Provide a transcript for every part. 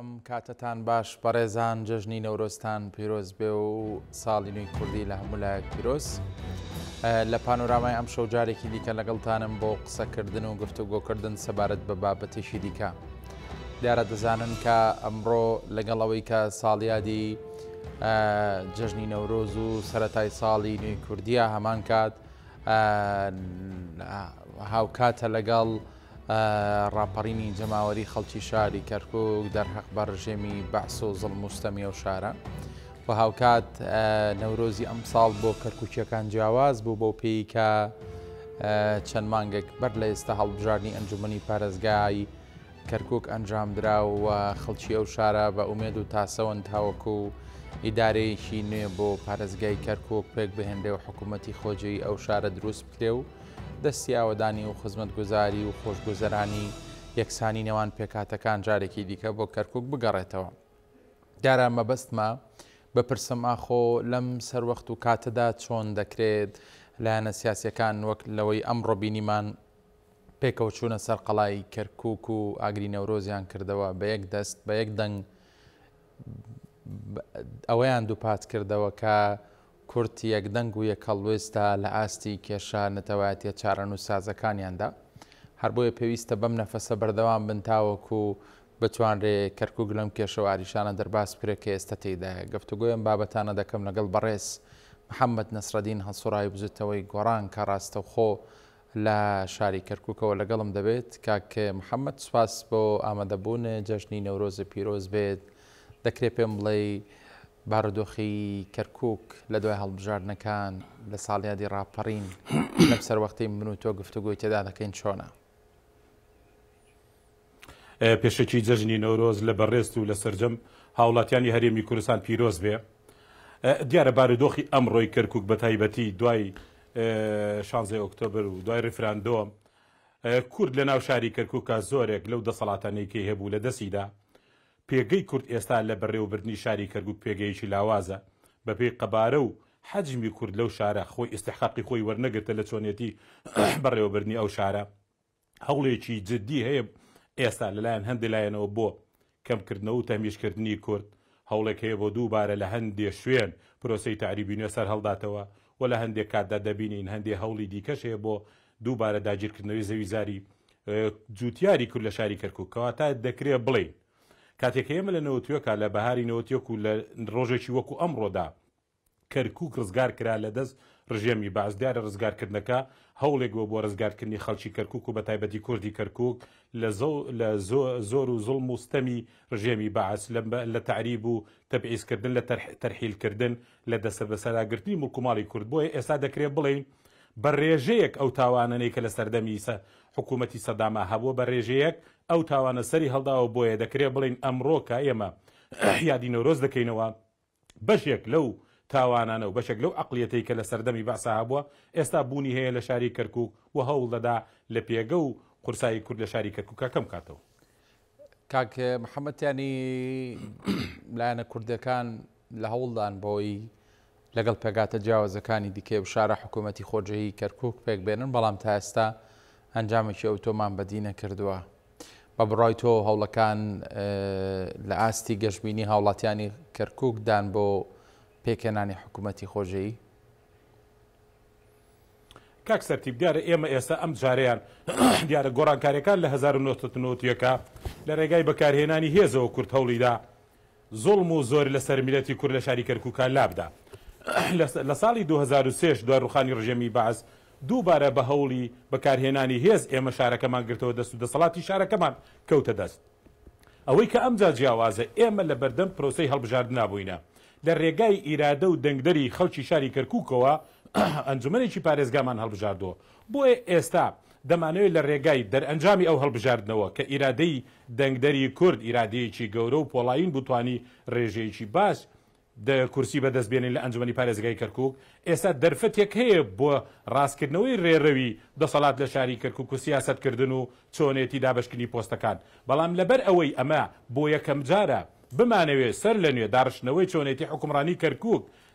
ئەم کاتتان باش بەڕێزان جەژنی نەورۆستان پیرۆز بێ و ساڵی نوی کوردی لە هەمولایە پیرۆز لە پانۆرامای ئەم شەوجارێکی دیکە لەگەڵتانم بۆ قسەکردن و گفتوگۆکردن سەبارەت بە بابەتێکی دیکە دیارە دەزانن کە ئەمڕۆ لەگەڵەوەی کە ساڵیادی جەژنی نەورۆز و سەتای ساڵی نوێی کوردیا هەمان کات هاوکاتە لەگەڵ ڕاپەڕینی جەماوەری خەڵکی شاری کەرکک دەرحەق بە ڕژێمی بەعس و زڵ مستەمی و شارە و هاوکات نەورۆزی ئەمساڵ بۆ کەرکوچیەکان جیاواز بوو بۆ پێی کە چەند مانگێک بەر لە ئێستا هەڵبژارنی ئەنجومی پارێزگای کەرکک ئەنجامدرا و خەڵکی ئەو شارە بە ئومێد و تاسەوەند تاوەکو و ئیدارەیەکی نوێ بۆ پارێزگای کەرکک پێک بهێنرێ و حکوومەتتی خۆجی ئەو شارە دروست بکرێ و دەستیاوەدانی و خزمەت گوزاری و خۆشگوزەرانی یەکسانی نێوان پێکاتەکان جارێکی دیکە بۆ کەرکک بگەڕێتەوە. دیارە مەبەستمە بە پرسەماخۆ لەم سەروەخت و کاتەدا چۆن دەکرێت لایەنە سیاسەکان وەک لەوەی ئەمڕۆ بینیمان پێکەوتچوونە سەر قەڵای کەرکک و ئاگری نەورۆزیان کردەوە بە یەک دەست بە یەک دەنگ ئەوەیان دووپات کردەوە کە کورتی یەکدەنگ و یەکەڵ وێستا لە ئاستی کێشە نەتەواتیە چارەن و سازەکانیاندا هەر بۆیە پێویستە بەم نەفەسە بەردەوام بن تاوەکو بتوانرێ کەرکک لەم کێشەواریشانە دەرباس کرێت کە ئێستا تێدا گفتوگوۆیان بابەتانە دەکەم لەگەڵ بەڕێز محەممەد نەسرەدین هەسوڕای بزتەوەی گۆڕان کە ڕاستەوخۆ لە شاری کەرککەوە لەگەڵم دەبێت کاکێ محەممەد سوپاس بۆ ئامادەبوون جەژنی نەورۆزە پیرۆز بێت دەکرێت پێم بڵێ بارودۆخی کەرکک لە دوای هەڵبژاردنەکان لە ساڵیادی ڕاپەڕین لەم سەروەختی من و تۆ گفتوگوی تێدا دەکەین چۆنا. پێشکی جەژنی نەورۆز لە بەڕێست و لە سرجەم هاوڵاتیانی هەرێمی کوردستان پیرۆز بێ دیارە بارودۆخی ئەمڕۆی کەرکک بە تایبەتی دوای 16 ئۆکتۆبر و دوای ریفراندۆم کورد لە ناو شاری کەرکک زۆرێک لەو دەسەڵاتانێکی هەبوو لە دەسیدا پێگەی کورد ئێستا لە بەڕێوەبردننی شاری کەرگوک پێگەیکی لاوازە بە پێی قەبارە و حەجمی کورد لەو شارە خۆی ئستحقاقی خۆی وەرنەگرتە لە چۆنێتی بەڕێوەبردننی ئەو شارە هەوڵێکی جددی هەیە ئێستا لەلایەن هەندێلایەنەوە بۆ کەمکردنەوە و تەمیشکردنی کورد هەوڵێک هەیە بۆ دووبارە لە هەندێ شوێن پرۆسی تعریبینە سەر هەڵداتەوە و لە هەندێک کاتدا دەبینین هەندێک هەوڵی دیکەش هەیە بۆ دووبارە داگیرکردنەوەی زەویزاری جوتیاری کورد لە شاری کەرکک کەواتە دەکرێت بڵین کاتێک ئێمە لە نەوتیۆکە لە بەهاری نەوتیۆک و لە ڕۆژێکی وەکو ئەمڕۆدا کەرکک ڕزگار کرا لە دەست ڕژێمی بازدارە ڕزگارکردنەکە هەوڵێک بۆ بۆ ڕزگارکردنی خەڵکی کەرکک و بە تایبەتی کوردی کەرکک لە زۆر و زڵ مستەمی ڕژێمی باعس لە تعریب و تەبعیسکردن لە تەرحیلکردن لە دەسەر بەسەراگررتنی مکوماڵی کورد بۆیە ئێستا دەکرێت بڵین بە ڕێژەیەک ئەو تاوانەی کە لە سەردەمی حکوومەتی سەداما هەبووە بە ڕێژەیەک ئەو تاوانە سەری هەڵداوە بۆیە دەکرێت بڵین ئەمڕۆکە ئێمە یادی نۆرۆز دەکەینەوە بەشێک لەو تاوانانە و بەشێک لەو ئەقلیەتی کە لە سەردەمی باسا هەبووە ئێستا بوونی هەیە لە شاری کەرکک و هەوڵ دەدا لە پێگە و قورسایی کورد لە شاری کەرککە کەم کاتەوە کاک محەممەدیانی لایەنە کوردەکان لە هەوڵدان بۆی لەگەڵ پێگاتە جیاوازەکانی دیکێ و شارە حکوومەتی خۆجهی کەرکک پێک بێنن بەڵام تا ئێستا ئەنجامێکی ئەوتۆمان بەدینە کردووە. بە بڕای تۆ هەوڵەکان لە ئاستی گەشتبینی هاوڵاتیانی کەرککدان بۆ پێکێنانی حکوومەتی خۆژەیی. کاک سەرتیب دیارە ئێمە ئێستا ئەم جاریان دیارە گۆڕانکاریەکان لە 1990ەکە لە ڕێگای بەکارهێنانی هێزەوە کورت هەوڵیدا زۆڵم و زۆر لە سەرمیلەتی کورد لە شاری کەرککان لابدا. لە ساڵی 2023 داروخانی ڕژێمی باز دووبارە بە هەوڵی بەکارهێنانی هێز ئێمە شارەکەمان گرتەوە دەست و دەسەڵاتی شارەکەمان کەوتە دەست. ئەوەی کە ئەمجا جیاوازە ئێمە لە بەردەم پرۆسی هەڵبژارد نبووینە لە ڕێگای ئیرادە و دەنگدەری خەڵکی شاری کەرکووکەوە ئەنجومێکی پارێزگامان هەڵبژاردەوە بۆیە ئێستا دەمانەوێت لە ڕێگای دەرئەنجامی ئەو هەڵبژاردنەوە کە ئیرادەی دەنگدەری کورد ئیرادەیەکی گەورە و پۆڵین بتانی ڕێژەیەکی باش کورسی بەدەستبێنین لە ئەنجومی پارێزگای کەرکک ئێستا دەرفتێک هەیە بۆ ڕاستکردنەوەی ڕێڕەوی دەسەڵات لە شاری کەرکک و سیاستکردن و چۆنێتی دابشکنی پۆستەکان بەڵام لەبەر ئەوەی ئەمە بۆ یەکەم جارە بمانەوێت سەر لە نوێ داشتنەوەی چۆنێتی حکومڕانی کەرکک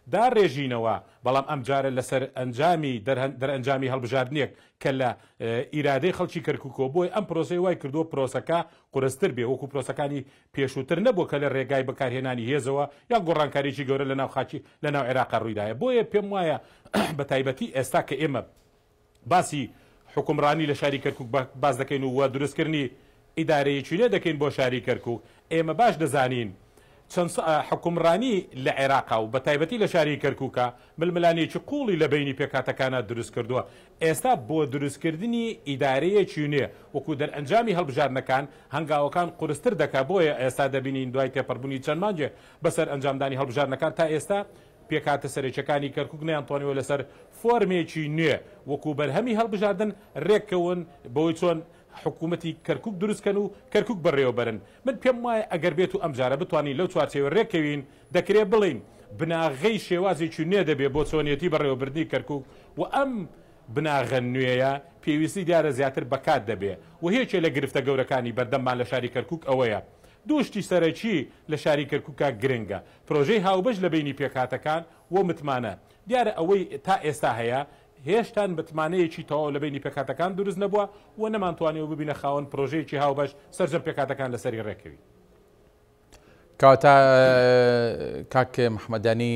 داڕێژینەوە بەڵام ئەم جارە لەسەر ئەنجامی دەرەنجامی هەڵبژاردنێک کە لە ئیرادەی خەڵکی کەرککۆ بۆی ئەم پرۆسی وای کردو پرۆسەکە قرستتر بێ وەکو پرۆسەکانی پێشووتر نەبوو کە لە ڕێگای بەکارهێنانی هێزەوە یا گۆڕانکاریی گەورە لە ناو خاچی لە ناو عێراق ڕوویداە بۆیە پێم وایە بە تایبەتی ئێستا کە ئێمە باسی حکمڕانی لە شاری کەرکک باز دەکەین و وە دروستکردنی ئیدارەیەکی لێ دەکەین بۆ شاری کەرکک ئێمە باش دەزانین چەند حکومڕانی لە عێراقا و بە تایبەتی لە شاری کەرکووکە ململانێکی قوڵی لە بینی پێکاتەکانە دروست کردووە ئێستا بۆ دروستکردنی ئیدارەیە چینێ وەکو دەر ئەنجامی هەڵبژارنەکان هەنگاوەکان قرستر دەکا بۆیە ئێستا دەبینین دوای تێپەربوونی چەند مانجێ بەسەر ئەنجامدانی هەڵبژارنەکان تا ئێستا پێکاتە سەرێکەکانی کەرکک نیانتوانیەوە لەسەر فۆرمێکی نوێ وەکو بەرهەمی هەڵبژاردن ڕێککەون بەوەی چۆن حکوومەتی کەرکک دروستکەن و کەرکک بەڕێوەبەرن من پێم وایە ئەگەر بێت و ئەمجارە بتوانین لەو چوارچێوە ڕێکەوین دەکرێت بڵین بناغەی شێوازێکی نێ دەبێت بۆ چۆنیەتی بەڕێوەبردنی کەرکک و ئەم بناغە نوێیە پێویستی دیارە زیاتر بەکات دەبێت و هیچێ لە گرفتە گەورەکانی بەردەممان لە شاری کەرکک ئەوەیە. دوشتی سەرەکی لە شاری کەرککە گرنگە پرۆژەی هاوبەش لە بینی پێکاتەکان و متمانە دیارە ئەوەی تا ئێستا هەیە هێشتان بتمانەیەکی تەواو لە بینی پێکاتەکان دروست نەبووە و نەمانتوانێت ببینە خاوەن پرۆژەیەکی هاوبەش سەرجەم پێکاتەکان لەسری ڕێکەوی کاتا کاکێ مححمەدانی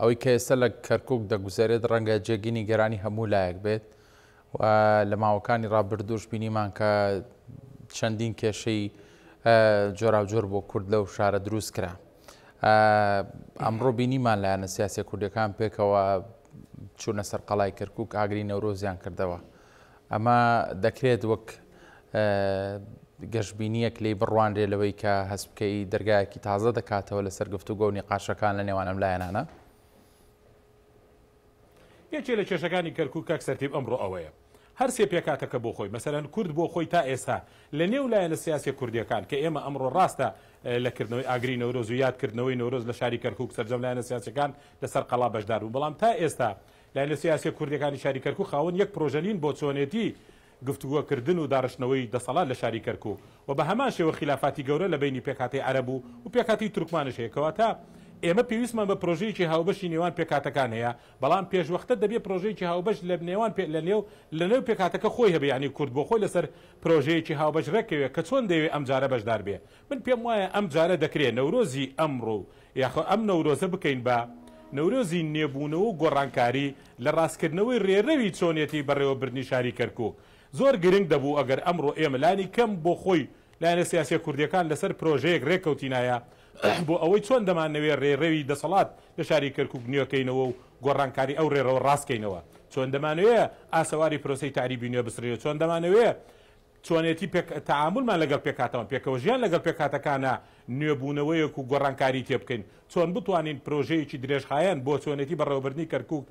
ئەوەی کە ئێستا لە کەرکک دەگوزارێت ڕەنگە جێگینی گەرانی هەموو لایەک بێت و لە ماوەکانی ڕابردوش بینیمان کە چەندین کێشەی جۆراوجۆر بۆ کورد لەو شارە دروست کرا ئەمڕۆ بینیمان لایەنە سیاسی کوردەکان پێکەوە چوونە سەر قەڵای کەرکک ئاگری نەورۆزیان کردەوە ئەمە دەکرێت وەک گەشتبینیەک لی بڕوانرێ لەوەی کە هەست بکەی دەرگایەکی تازە دەکاتەوە لە سەرگفتو گەونی قاشەکان لە نێوانم لایەنانە یەکێ لە کێشەکانی کەرکک کاک سەرتیب ئەمڕۆ ئەوەیە هەر سێپێکاتەکە بۆ خۆی مەسەرەن کورد بۆ خۆی تا ئێستا لە نێو لایەن لە سیاسی کوردیەکان کە ئێمە ئەمڕۆ ڕاستە لەکردنەوەی ئاگری نەورۆز و یادکردنەوەی نۆرۆز لە شاری کەرکک سەررجەم لایەنە سیاسەکان لەسەر قەڵا بەشدار و بەڵام تا ئێستا لایەنە سیاسی کوردەکانی شاری کەرک و خاون یەک پرۆژەلین بۆ چۆنێتی گفتووەکردن و داڕشتنەوەی دەسەڵات لە شاری کەرک و و بە هەمان شێوە خلافاتی گەورە لە بینی پێکاتی عەرەبوو و پێکاتی تورکمانش هەیەکەوە تا ئێمە پێویستمان بە پرۆژەیەکی هاوبەشی نێوان پێکاتەکان هەیە بەڵام پێشوەختە دەبێت پرۆژێکی هاوبەش لە نێوان پێ لە نێو لە نێو پێکاتەکە خۆی هەبێ ینی کورد بۆ خۆی لەسەر پرۆژەیەکی هاوبەش ڕێکەوێت کە چۆن دەوێت ئەم جارە بەشدار بێ من پێم وایە ئەم جارە دەکرێت نەورۆزی ئەمڕۆ یاخۆ ئەم نەورۆزە بکەین بە نەورۆزی نێبوونەوە و گۆڕانکاری لە ڕاستکردنەوەی ڕێڕەوی چۆنێتی بەڕێوەبرنی شاری کەرکک زۆر گرنگ دەبوو ئەگەر ئەمڕۆ ئێمەلانی کەم بۆ خۆی لایەنە سیاسی کوردیەکان لەسەر پرۆژەیەک ڕێککەوتینایە بۆ ئەوەی چۆن دەمانەوێت ڕێڕێوی دەسەڵات لە شاری کەرکک نیەکەینەوە و گۆڕانکاری ئەو ڕێڕەوە ڕاستکەینەوە چۆن دەمانوێت ئاسەواری پرۆسی تاریبینە بسرێت چۆن دەمانەوێ چۆنێتی تعاملمان لەگەڵ پێکاتەوە پێکەوە ژیان لەگەڵ پێکاتەکانە نوێبوونەوەیەک و گۆڕانکاری تێ بکەین چۆن بتوانین پرۆژەیەکی درێژخایەن بۆ چۆنێتی بەڕێوەبرنی کەرکک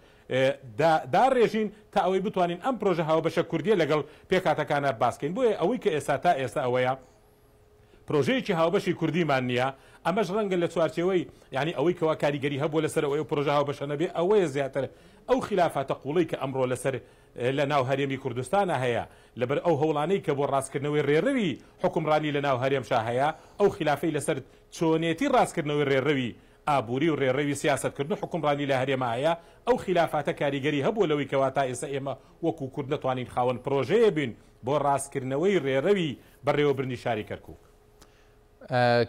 دا ڕێژین تا ئەوەی بتوانین ئەم پرۆژە هاوبەشە کوردیە لەگەڵ پێکاتەکانە باسکەین بۆیە ئەوەی کە ئێستا تا ئێستا ئەوەیە پرۆژەیەکی هاوبەشی کوردیمان نییە ئەمەش ڕەنگە لە چوارچەوەی ینی ئەوەی کەوا کاریگەری هەبوو لەسەر ئەوەی پرۆژاوە بەشە نەبێ ئەوەیە زیاتر ئەو خلافاتە قوڵی کە ئەمڕۆ لەسەر لە ناو هەرێمی کوردستانە هەیە لەبەر ئەو هەوڵانەی کە بۆ ڕاستکردنەوەی ڕێڕەوی حکمڕانی لە ناو هەرێمشا هەیە ئەو خلافەی لەسەر چۆنێتی ڕاستکردنەوەی ڕێڕەوی ئابووری و ڕێڕەوی سیاستکردن حکمڕانی لە هەرێمایە ئەو خلافاتە کاریگەری هەبوو لەوەی کەوا تا ئێستا ئێمە وەکو کورد نتوانین خاوەن پرۆژەیە بین بۆ ڕاستکردنەوەی ڕێڕەوی بەڕێوەبرنی شاری کەرکک.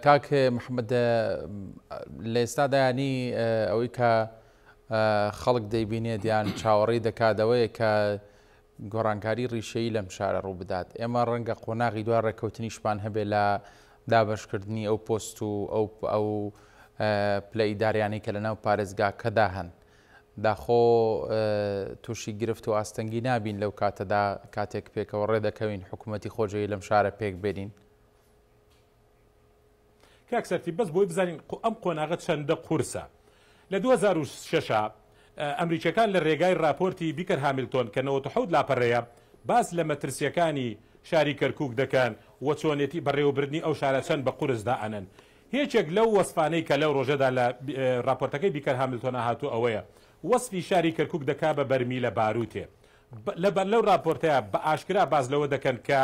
کاک مححمد لە ئێستادایانی ئەوەی کە خەڵک دەیبینێت دییان چاوەڕی دەکاتەوەیە کە گۆڕانکاری ڕیشەی لەم شارە ڕوو بدات ئێمە ڕەنگە قۆناغی دوار ڕێککەوتنی شپان هەبێ لە دابشکردنی ئەو پۆست و ئەو ئەو پلەیداریانی کە لەناو پارێزگا کەدا هەن داخۆ تووشی گرفت و ئاستەنگی نابین لەو کاتەدا کاتێک پێکەوە ڕێدەکەوین حکوومەتتی خۆجەی لەم شارە پێک بێنین کاکسەرتی بەس بۆی بزانین ئەم قۆناغەت چەندە قورسە لە 2006 ئەمریکەکان لە ڕێگای راپۆرتی بیکەر هامیلتۆن کەنەوە حەود لاپەڕەیە باس لە مەترسیەکانی شاری کەرکک دەکەن و چۆنێتی بەڕێوەبردننی ئەو شارە چەند بە قورسدا ئەنن هێچێک لەو وەسفانەی کە لەو ڕۆژەدا لە راپۆرتەکەی بیکەر هامیلتۆنا هاتوو ئەوەیە وەسفی شاری کەرکک دەکا بە بەرمی لە باروتێ لەبەر لەو راپۆرتەیە بە ئاشکرا باز لەوە دەکەن کە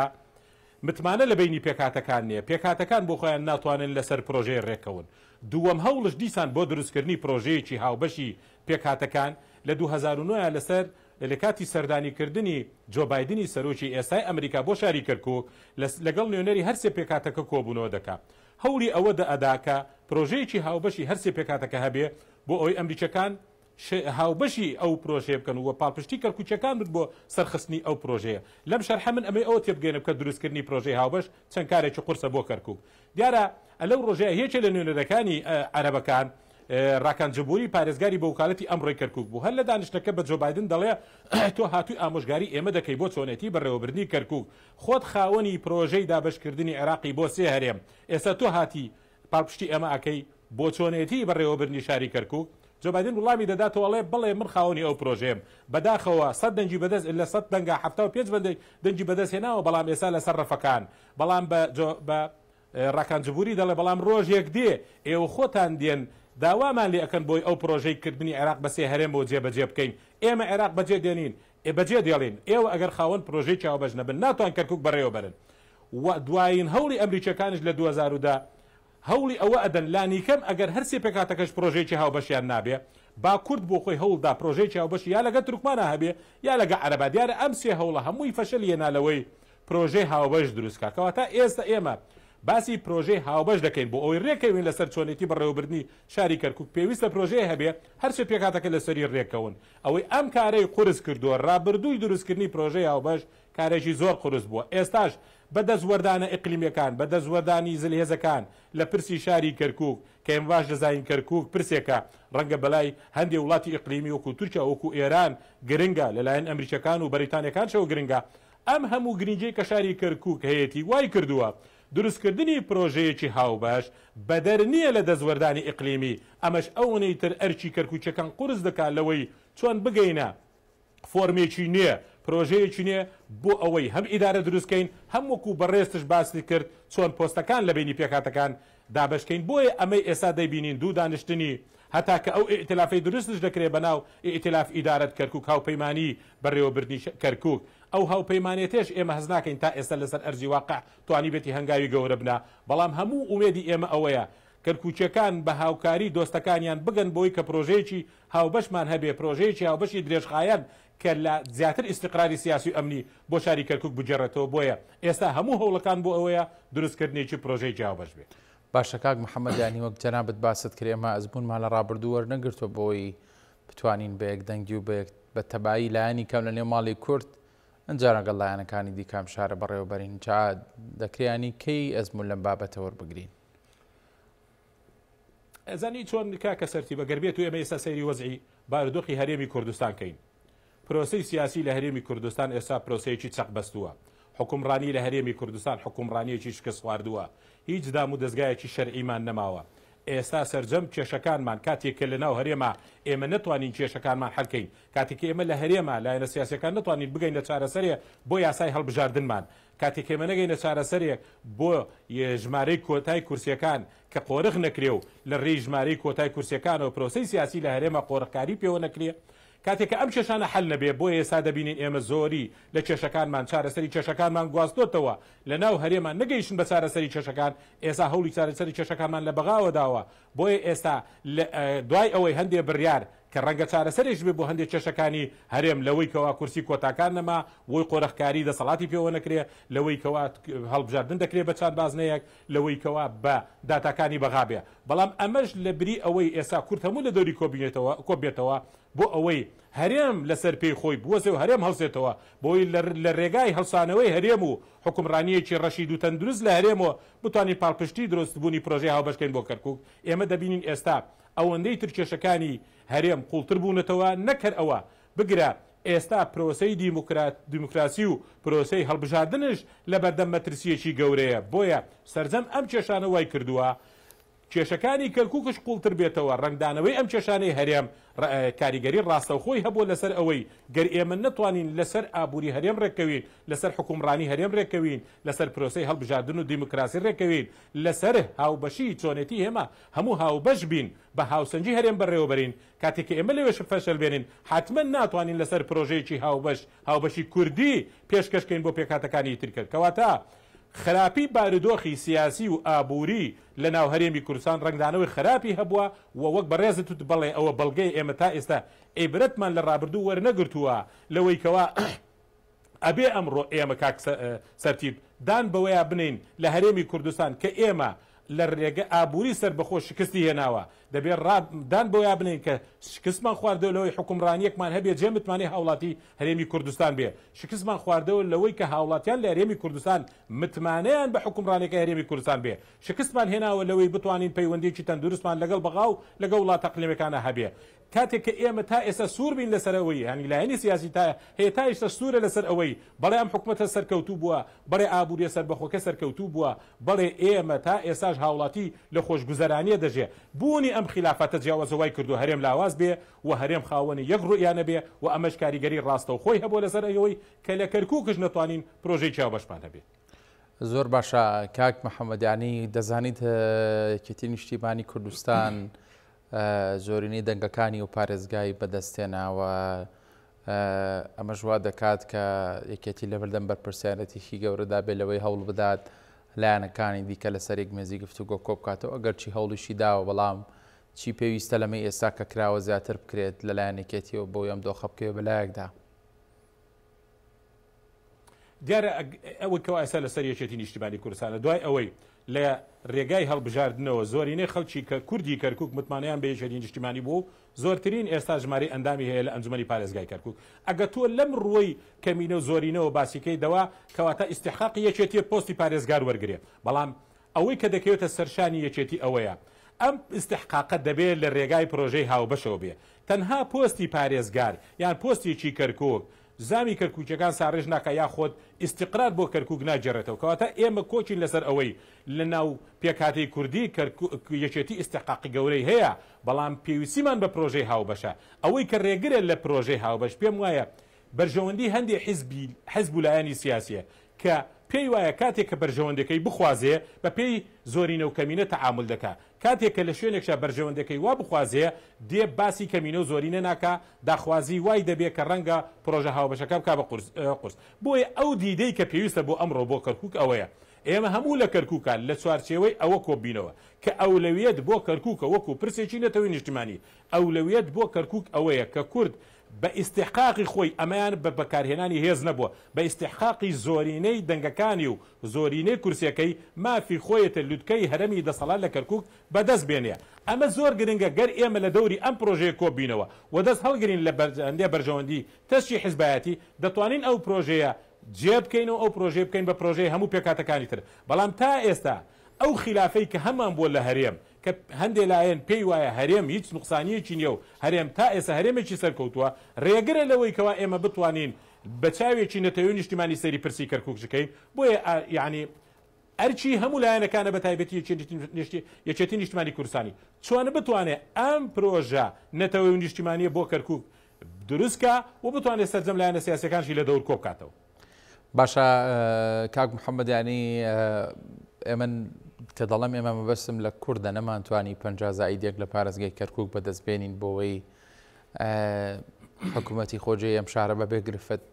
متمانە لە بینی پێکاتەکان نیە پێکاتەکان بۆ خۆیان ناتوانن لەسەر پرۆژێ ڕێکەون دووەم هەوڵش دیسان بۆ دروستکردنی پرۆژەیەکی هاوبەشی پێکاتەکان لە 2009 لەسەر لە کاتی سەردانیکردنی جۆبایدنی سەرۆکی ئێسای ئەمریکا بۆ شاری کەرکک لەگەڵ نوێنەری هەرسێ پێکاتەکە کۆبوونەوە دەکات هەوری ئەوە دە ئەداکە پرۆژەیەکی هاوبەشی هەرسێ پێکاتەکە هەبێ بۆ ئەوی ئەمریکەکان هاوبەشی ئەو پرۆژێ بکەن وە پاپشتی کەرکوچەکان بت بۆ سەرخستنی ئەو پرۆژەیە لەم شەررح من ئەمەی ئەو تێبگەێنم کە دروستکردنی پرۆژەی هاوبەش چەند کارێکی قرسە بۆ کەرکک دیارە ئەلەو ڕۆژەیە هێچە لە نوێنەرەکانی عەرەبەکان ڕاکانجببووری پارێزگاری بە وکالەتی ئەمڕۆی کەرکک بوو هەر لە دانیشتەکە بە جۆبایدن دەڵێ تۆ هاتووی ئامۆژگاری ئێمە دەکەی بۆ چۆنێتی بەڕێوەبرنی کەرکک خۆت خاوەنی پرۆژەی دابشکردنی عێراقی بۆ سێ هەرێم ئێستا تۆ هاتی پاپشتی ئەمە ئەکەی بۆ چۆنێتی بەڕێوەبرنی شاری کەرکک جۆبادین وڵامی دەداتەوەڵێ بڵێ من خاونی ئەو پرۆژێم بەداخەوە سەد دەنجی بەدەست لە سەد دەنگا هەفتا و پێ بەندێک دەنجی بەدەستێناوە بەڵام ئێستا لە سەر ڕەفەکان بەڵام بە ڕکانجبوری دەڵێ بەڵام ڕۆژێک دێ ئێوە خۆتان دێن داوامان لێ ئەەکەن بۆی ئەو پرۆژەی کردنی عێراق بەسێ هەرێم بۆ جێبەجێ بکەین ئێمە عێراق بەجێ دێنین ئێ بەجێ دێڵین ئێوە ئەگەر خاوەن پرۆژەی چاوبەژنەبن ناتوان کەرکک بەڕێوە بەرن دوایین هەوڵی ئەمریکەکانش لە 2010دا هەوڵی ئەوە ئەدەن لانیکەم ئەگەر هەرسێ پێکاتەکەش پرۆژێکی هاوبەشیان نابێ با کورد بۆ خۆی هەوڵدا پرۆژێکی هاوبەشی یا لەگە ترکمانە هەبێ یا لەگە عەرەبا دیارە ئەم سێ هەوڵە هەمووی فەشل ێنالەوەی پرۆژەی هاوبەش دروستکەکەەوە تا ئێستا ئێمە باسی پرۆژەی هاوبەش دەکەین بۆ ئەوی ڕێکەوین لەسەر چۆنێتی بەڕێوەبرنی شاری کەرکک پێویستە پرۆژەیە هەبێ هەرچێ پێکاتەکە لەسەری ڕێکەون ئەوەی ئەم کارەی قرس کردووە ڕابردووی دروستکردنی پرۆژەی هاوبەش کارێکی زۆر قرس بووە ئێستاش بە دەستوەردانە ئەقلیمیەکان بە دەستوەردانی زلهێزەکان لە پرسی شاری کەرکک کە ئێم باش دەزین کەرکک پرسێکە ڕەنگە بەلای هەندێک وڵاتی ئەقلیمی وەکو تورکیا وەکو ئێران گرنگە لەلایەن ئەمریکەکان و بەریتانەکان شەوە گرنگە ئەم هەموو گرنجی کە شاری کەرکک هەیەی وای کردووە. دروستکردنی پرۆژەیەکی هاوبەش بەدەر نییە لە دەستوەردانی ئەقلیمی ئەمەش ئەوەی تر ئەرچی کەرکوچەکان قرس دەکات لەوەی چۆن بگەینە فۆرمێکی نییە پرۆژەیەکی نییە بۆ ئەوەی هەم ئیدارە دروستکەین هەمووکو بەڕێستش باسی کرد چۆن پۆستەکان لە بینی پێکاتەکان دابشکەین بۆیە ئەمەی ئێستا دەیبینین دوو دانیشتنی هەتا کە ئەو ئئتلافی دروستش دەکرێت بەناو ئئتلاف ئیدارەت کەرکک هاوپەیمانی بەڕێوەبردننی کەرکک ئەو هاوپەیمانێتێش ئێمە هەز ناکەین تا ئێستا لەسەر ئەرزی واقع توانی بێتی هەنگاوی گەورە بنا بەڵام هەموو ئوێدی ئێمە ئەوەیە کەرکوچەکان بە هاوکاری دۆستەکانیان بگەن بۆی کە پرۆژێکی هاوبەشمان هەبێ پرۆژێکی هاوبەشی درێژخایەن کە لە زیاتر استقراری سیاسی ئەمنی بۆ شاری کەرکک بجێڕێتەوە بۆیە ئێستا هەموو هەوڵەکان بۆ ئەوەیە دروستکردنێکی پرۆژەی جیاوبش بێت باشەکک محەممەدانی وەک جەنابەت باست کرێمە ئەزبوونمان لە ڕابردووەەر نەگرتوە بۆی بتوانین بەیەک دەنگی و بەیەک بە تەبایی لایانی کەم لە نێ ماڵی کورت ئەنجارەگەڵ لایەنەکانی دیکام شارە بەڕێوەبەرین چا دەکریانی کەی ئەزمون لەم بابەتەوە بگرین. ئەزانی چۆن کا کە سەرتی بەگەربێت و ئێمە ئێستا سەیری وەزعی باردۆخی هەرێمی کوردستان کەین پرۆسی سیاسی لە هەرێمی کوردستان ئێستا پرۆسەیەکی چەق بەستووە حکومڕانی لە هەرێمی کوردستان حکومڕانیەکی شکە سواردووە هیچ دام و دەستگایەکی شەرئیمان نەماوە ئێستا سرجەم کێشەکانمان کاتێککە لەناو هەرێما ئێمە نتوانین کێشەکانمان هەلکەین کاتێک ئێمە لە هەرێما لایەنە سیاسەکان نتوانین بگەین لە چارەسەرە بۆ یاسای هەڵبژاردنمان کاتێک ئێمە نەگەینە چارەسەرێک بۆ ژمارەی کۆتای کورسەکان کە قۆرخ نەکرێ و لە ڕێی ژمارەی کۆتای کورسەکان و پرۆسی سیاسی لە هەرێمە قۆرەکاری پێوە نەکرێت کاتێککە ئەم کێشانە حل نەبێ بۆ ئێستا دەبینین ئێمە زۆری لە کێشەکانمان چارەسەری کێشەکانمان گواستۆتەوە لە ناو هەرێمان نگەیشن بە چارەسەری کێشەکان ئێستا هەولی چارەسەری کێشەکانمان لە بەغاوە داوە بۆیە ئێستا دوای ئەوەی هەندێ بڕیار کە ڕەنگە چارەسەرش بێ بۆ هەندێک چێشەکانی هەرێم لەوەی کەوا کورسی کۆتاکان نەما وەی قۆرەخکاری دەسەڵاتی پێوە نەکرێ لەوەی کەوا هەڵبژاردن دەکرێت بە چند بازنەیەک لەوەی کەوا بە داتاکانی بەغابێ بەڵام ئەمەش لە بری ئەوەی ئێستا کورت هەموو لە دەوری کۆبیێتەوە کۆبێتەوە بۆ ئەوەی هەرێم لەسەر پێی خۆی بوەسێ و هەرێم هەڵسێتەوە بۆی لە ڕێگای هەڵسانەوەی هەرێم و حکمڕانیەکی ڕەشی دو تەندروست لە هەرێمەوە بتانی پاڵپشتی درستبوونی پرۆژێ هاو بەشکەین بۆ کەرکک ئێمە دەبینین ئێستا ئەوەندەی ترکێشەکانی هەرێم قوڵتر بوونەتەوە نەکرد ئەوە بگرە ئێستا پرۆسی دیموکراسی و پرۆسی هەڵبژاردنش لە بەردەم مەترسیەکی گەورەیە بۆیە سەرجەم ئەم کێشانە وای کردووە کێشەکانی کەلکوکش قوڵتر بێتەوە ڕنگدانەوەی ئەم کێشانەی هەرێم کاریگەری ڕاستەوخۆی هەبوو لەسەر ئەوەی گەر ئێمە نتوانین لەسەر ئابووری هەرێم ڕێکەوین لەسەر حکومڕانی هەرێم ڕێکەوین لەسەر پرۆسی هەڵبژاردن و دیموکراسی ڕێکەوین لەسەر هاوبەشی چۆنێتی هێمە هەموو هاوبەش بین بە هاوسەنجی هەرێم بەڕێوەبرین کاتێکی ئێمە لەوێش فەشل بێنین حتمما ناتوانین لەسەر پرۆژەیەکی هاوبەش هاوبەشی کوردی پێشکەشکەین بۆ پێکاتەکانی تر کرد کەواتە خراپی بارودۆخی سیاسی و ئابووری لە ناو هەرێمی کوردستان ڕنگدانەوەی خراپی هەبووە و وەک بەڕێزت توت بڵێ ئەوە بەڵگەی ئێمە تا ئێستا ئێبرەتمان لە ڕابردوو وەرنەگرتووە لەوەی کەوا ئەبێ ئەمڕۆ ئێمە کاک سەرتیب دان بەوەیە بنین لە هەرێمی کوردستان کە ئێمە لە ڕێگە ئابووری سەر بەخۆ شکستی هێناوە دەبێت ڕدان بۆ یا بنین کە شکستمان خواردەوە لەوەی حکومڕانیەکمان هەبێ جێمتمانی هاوڵاتی هەرێمی کوردستان بێ شکستمان خواردەوە لەوەی کە هاوڵاتیان لە هەرێمی کوردستان متمانیان بە حکومڕانێکە هەرێمی کوردستان بێ شکستمان هێناوە لەوەی بتوانین پەیوەندێکی تەندروستمان لەگەڵ بەغاو لەگە وڵات تەقلیمەکانە هەبێ کاتێک کە ئێمە تا ئێستا سوور بین لەسەرەوەی هەنی لایەنی سیاسی تایە هەیە تا ئێستا سوورە لەسەر ئەوەی بەڵێم حکوومەتە سەرکەوتوو بووە بەڵێ ئابوووریە سربەخۆکە سەرکەوتوو بووە بەڵێ ئێمە تا ئێساش هاوڵاتی لە خۆشگوزارانیە دەژێ بوونی ئەم خلافەتە جیاوازەوەی کردو هەرێم لاواز بێ و هەرێم خاوەنی یەک ڕوئیانە بێ و ئەمەش کاریگەری ڕاستە و خۆی هەبوو لەسەر ئەوەی کە لە کەرکووکش نتوانین پرۆژەی چاوبەشمان هەبێت. زۆر باشە کاک محەممەدیانی دەزانیت کتی نیشتیبانی کوردستان زۆرینەی دەنگەکانی و پارێزگای بەدەستێناوە ئەمە ژوا دەکات کە یەکەتی لە بەردەم بەرپرسیارەتیشی گەورەدا بێ لەوەی هەوڵ بدات لایەنەکانی دیکە لە سەرێک مێزی گفتوگۆ کۆبکاتەوە ئەگەر چی هەوڵیشی داوە بەڵام چی پێویستە لەمە ئێستا کە کراوە زیاتر بکرێت لە لایەنێکێتیەوە بۆ ئەم دۆخە بکەوێ بەلایەکدا. دیارە ئەوە کەوا ئەسا لە سەر یەکێتی نیشتیبانی کوردستانە دوای ئەوەی لە ڕێگای هەڵبژاردنەوە زۆرینەی خەڵکی کە کوردی کەرکک متمانیان بێژێری نیشتیمانی بوو زۆرترین ئێستا ژماری ئەندامی هەیە لە ئەنجمەی پارێزگای کەرکک ئەگە تۆ لەم ڕووی کەمینە و زۆرینەوە باسیکەیدەوە کەواتە ئیسیحقی یەکێتی پۆستی پارێزگار وەرگێ بەڵام ئەوەی کە دەکەوێتە سەرشانی یەکێتی ئەوەیە. ئەم استحقاقە دەبێت لە ڕێگای پرۆژەی هاوبەشەوە بێ تەنها پۆستی پارێزگار یان پۆستیکی کەرکک زامی کەرکوچەکان ساڕێژ ناکە یا خۆت ئیسیقرات بۆ کەرکک ناجێڕێتەوە کەواتە ئێمە کۆچین لەسەر ئەوەی لە ناو پێکاتی کوردی یەکێتی ئستحقاقی گەورەی هەیە بەڵام پێویستیمان بە پرۆژەی هاوبەشە ئەوەی کە ڕێگرێت لە پرۆژەی هاوبەش پێم وایە بەرژەوەندی هەندێک حیزبی حزب لایەنی سیاسە کە پێی وایە کاتێک کە بەرژەوەندەکەی بخوازێ بە پێی زۆرینە و کەمینە تعامل دەکات کاتێککە لە شوێنێکشە بەرژەوەندەکەی وا بخوازێ دێ باسی کەمینە زۆرینە ناکە داخوازی وای دەبێت کە ڕەنگە پرۆژە هاوبەشەکە بک بە قرس بۆیە ئەو دیدەی کە پێویستە بۆ ئەمڕۆ بۆ کەرکک ئەوەیە. ئێمە هەموو لە کەرککان لە چوارچێوەی ئەوە کۆبینەوە کە ئەولەویت بۆ کەرککە وەکو پرسێکی نەتەوەی نیشتمانی ئەولەویت بۆ کەرکک ئەوەیە کە کورد بە ئیسحقاقی خۆی ئەمایان بە بەکارهێنانی هێز نەبووە بە ئیسحقاقی زۆرینەی دەنگەکانی و زۆرینەی کورسەکەی مافی خۆیەتە لوتکەی هەرمی دەسەڵات لە کەرکک بەدەست بێنێ ئەمە زۆر گرنگە گەر ئێمە لە دەوری ئەم پرۆژەیە کۆبینەوە و دەست هەڵگرین لە بەرجندێ بەرژەوەندی تەشتی حزبایەتی دەتوانین ئەو پرۆژەیە جێ بکەینەوە ئەو پرۆژێ بکەین بە پرۆژەی هەموو پێکاتەکانی تر بەڵام تا ئێستا ئەو خلافەی کە هەمان بۆ لە هەرێم کە هەندێک لایەن پێی وایە هەرێم هیچ نقصانیەکی نیە و هەرێم تا ئێستا هەرێمێکی سەرکەوتووە ڕێگرە لەوەی کەوا ئێمە بتوانین بە چاوێکی نەتەوی نیشتیمانی سەری پرسی کەرکک بۆیە یعنی ئەرچی هەموو لایەنەکانە بە تایبەتی یەکێتی نیشتمانی کورسانی چۆنە بتوانێت ئەم پرۆژە نەتەوەی نیشتیمانیە بۆ کەرکک دروستکە و بتوانێت سەررجەم لایەنە سیاسەکانشی لە دەور کۆبکاتەوە باشە کاک محەممەدیانی ئێمە کە دەڵم ئێمە مەبەسم لە کووردە نەمانتوانی پنجزایی دێک لە پارێزگای کەرکک بەدەستبێنین بۆەوەی حکوومەتی خۆجێ ئەم شارە بە بێگرفت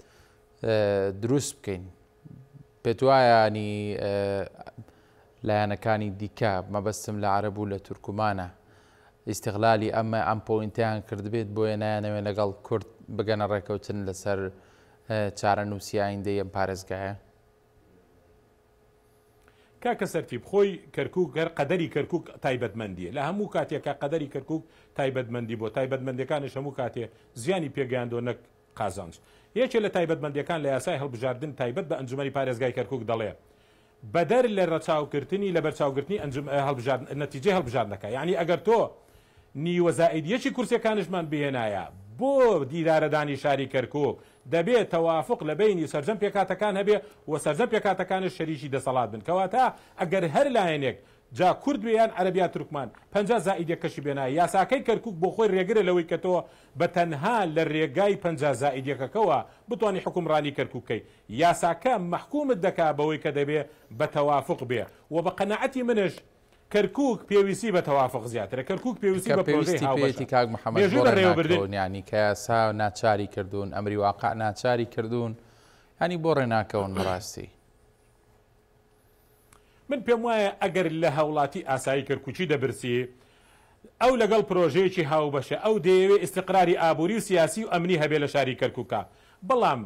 دروست بکەین پێت وایانی لایەنەکانی دیکە مەبەستم لە عرببوو لە تورکمانە ئیسیغلالی ئەمە ئەم پۆینتیان کردبێت بۆیە نایانەوێ لەگەڵ کورد بگەنە ڕێکەوتن لەسەر چارە نووسیایندە ئەم پارێزگایە کاکە سەرفی بخۆی کەرکک گەر قەدەری کەرکک تایبەتمەندیە لە هەموو کاتێکا قەدەری کەرکک تایبەتمەندی بۆ تایبەتمەندەکانی هەموو کاتێ زیانی پێگەیاندۆ نەک قازانج یەکێ لە تایبەتمەندەکان لە یاسای هەڵبژاردن تایبەت بە ئەنجومی پارێزگای کەرکک دەڵێ بەدەر لە ڕەچاوکردنی لە بەرچاوگرتنی نەتیجە هەڵبژاردنەکە یعنی ئەگەر تۆ نیوەزائیدیەکی کورسەکانشمان بهێنایە بۆ دیدارەدانی شاری کەرکک دەبێت تەوافق لە بینی سەررجەم پێکاتەکان هەبێ و سەررجەم پێکاتەکانە شەریکی دەسەڵات بن کەواتە ئەگەر هەر لایەنێک جا کوردیان عەربیا تورکمان پنج زائیدەکەشی بێنای یاساکەی کەرکک بۆ خۆی ڕێگرە لەوەی کە تۆ بە تەنها لە ڕێگای پنج زائیدەکەکەەوە بتانی حکومڕانی کەرککەی یاساکە مححکومت دەکا بەوەی کە دەبێ بە تەوافق بێ و بە قەنەعەتی منش کەرکک پێویستی بە تەوافق زیاترە کەرکک پێویستی بەپێویستی کاک محەممەدیانی کە یاسا ناچاری کردوون ئەمری واقع ناچاری کردوون هەنی بۆ ڕێناکەون بڕاستی. من پێم وایە ئەگەر لە هەوڵاتی ئاسایی کەرکوچی دەبرسی ئەو لەگەڵ پرۆژەیەکی هاوبەشە ئەو دەیەوێت ئستقراری ئابووری و سیاسی و ئەمنی هەبێ لە شاری کەرککە بەڵام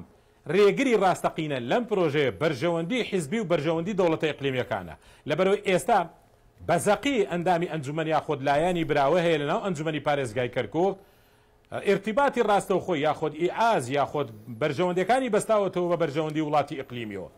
ڕێگری ڕاستەقینە لەم پرۆژەیە بەرژەوەندی حیزبی و بەرژەوەندی دەوڵەتە ئەقلیمیەکانە لەبەرەوەی ئێستا بەزەقی ئەندامی ئەنجومنی خۆت لایەنی براوە هەیە لەناو ئەنجومی پارێزگای کەرکک ارتباتی ڕاستە و خۆی یاخۆت ئیعاز یاخۆت بەرژەوەندەکانی بەستاوەتەوە بە بەرژەوەندی وڵاتی ئەقلیمیەوە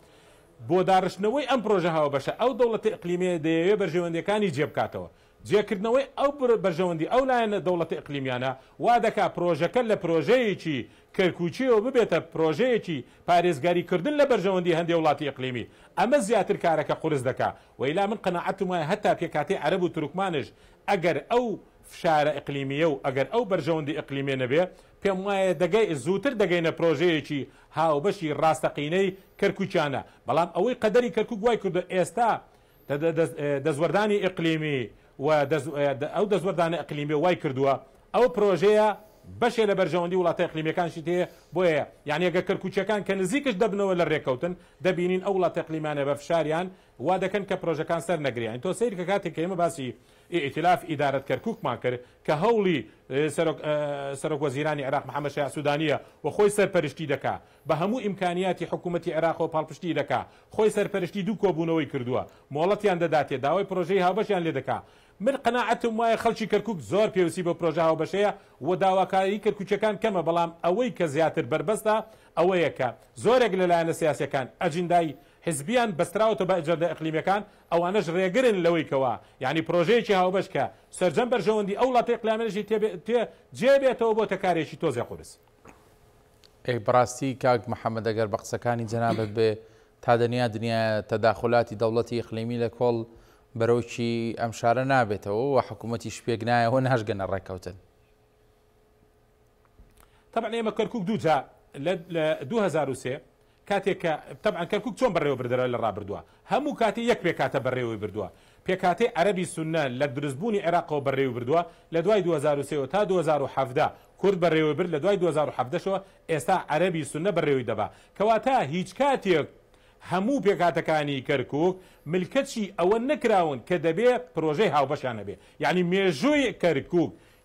بۆ داڕشتنەوەی ئەم پرۆژە هاو بەشە ئەو دەوڵەتی ئەقلیمێ دەیەوێت بەرژەوەندەکانی جێبکاتەوە جێکردنەوەی ئەو بەژەوەندی ئەو لایەنە دەوڵەتی ئەقلیمیانە وا دەکا پرۆژەکە لە پرۆژەیەکی کەرکوچیەوە ببێتە پرۆژەیەکی پارێزگاریکردن لە بەرژەوەندی هەندێک وڵاتی ئەقلیمی ئەمە زیاتر کارەکە قرس دەکا وەیلا من قەنەعەتمای هەتا پێکاتی عەرب و تورکمانش ئەگەر ئەو فشارە ئەقلیمیە و ئەگەر ئەو بەرژەوەندی ئەقلیمێ نەبێ پێم وایە دەگەی زووتر دەگەینە پرۆژەیەکی هاوبەشی ڕاستەقینەی کەرکوچانە بەڵام ئەوەی قەدەری کەرکک وای کردو ئێستا دەزوەردانی ئەقلیمی و ئەو دەزوەردانە ئەقلیمی وای کردووە ئەو پرۆژەیە بەشێ لە بەرژەوەندی وڵاتە قلیمەکانشی تێ بۆیە یانێگە کەرکوچەکان کە نزیکش دەبنەوە لە ڕێکەوتن دەبینین ئەو وڵاتە قلیمانە بە فشاریان وا دەکەن کە پرۆژەکان سەر نەگریان تۆ سیر کە کاتێک ئێمە باسی ئئتلاف ئیدارەت کەرککمان کرد کە هەوڵی سەرۆک وەزیرانی عراق محەممەش سوودانیە و خۆی سەرپەرشتی دکا بە هەموو ئیمکانیاتی حکوومەتتی عراق و پاڵپشتی دکا خۆی سەرپەرشتی دوو کۆبوونەوەی کردووە مۆڵەتیان دەداتێ داوای پرۆژەی هاوبەشیان لێ دەکا من قەنەعەتم وایە خەڵکی کەرکک زۆر پێویستی بە پرۆژاوە بەشەیە و داواکاری کەرکوچەکان کەمە بەڵام ئەوەی کە زیاتر بربەستە ئەوەیەکە زۆرێک لەلایەنە سیاسەکان ئەجیندایی حزبیان بەستراوتە بە ئەجەردە ئەقلیمەکان ئەوانەش ڕێگرن لەوەیکەوە یعنی پرۆژەیەکی هاوبەشکە سەررجەم بەرژەوەندی ئەو وڵاتی قلامێنژی جێبێتەوە بۆ تەکارێکی تۆزی قورس. بڕاستی کاک محەممەد ئەگەر بە قسەکانی جەنابەت بێ تا دنیا دنیا تەداخلاتی دەوڵەتی ئەقلیمی لە کۆڵ بەرەوکی ئەم شارە نابێتەوە و حکوومەتی شپێک نایەوە ناشگەنە ڕێککەوتن طبعا ئێمە کەرکک دووجا لە 2023 کاتێککە تەعاان کەرکک چۆن بەڕێوە بردرە لە ڕابردووە هەموو کاتی یەک پێکاتە بەڕێوەی بردووە پێکاتی عەربی سونە لە درستبوونی عێراقەوە بەڕێوە بردووە لە دوای 2023 تا 2017 کورد بەڕێوە برد لە دوای 2017ەوە ئێستا عەربی سونە بەڕێوەی دەبا کەواتە هیچ کاتێک هەموو پێکاتەکانی کەرکک ملکەچی ئەوە نکراون کە دەبێ پرۆژەی هاوبەشانە بێ یعنی مێژووی کەرکک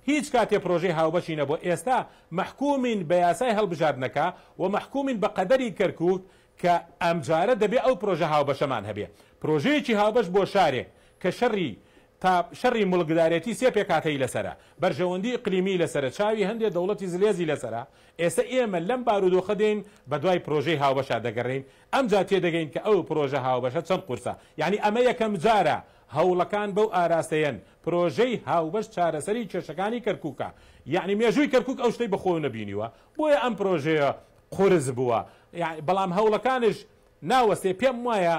هیچ کاتێ پرۆژەی هاوبەشی نەبوو ئێستا مححکومین بە یاسای هەڵبژاردنەکە و مححکومین بە قەدەری کەرکک کە ئەمجارە دەبێ ئەو پرۆژە هاوبەشەمان هەبێ پرۆژەیەکی هاوبەش بۆ شارێک کە شەڕی تا شەڕی مڵگدارەتی سێ پێکاتەی لەسرە بەرژەوەندی قلیمی لەسرە چاوی هەندێک دەوڵەتی زلێزی لەسرە ئێستا ئێمە لەم بارودۆخە دێن بە دوای پرۆژەی هاوبەشە دەگەڕین ئەم جاتێ دەگەین کە ئەو پرۆژە هاوبەشە چەند قورسە یعنی ئەمە یەکەم جارە هەوڵەکان بەو ئاراستەیەن پرۆژەی هاوبەش چارەسەری کێشەکانی کەرککە یعنی مێژووی کەرکک ئەو شتەی بەخۆ نەبینیوە بۆیە ئەم پرۆژەیە قرز بووە بەڵام هەوڵەکانش ناوەستێ پێم وایە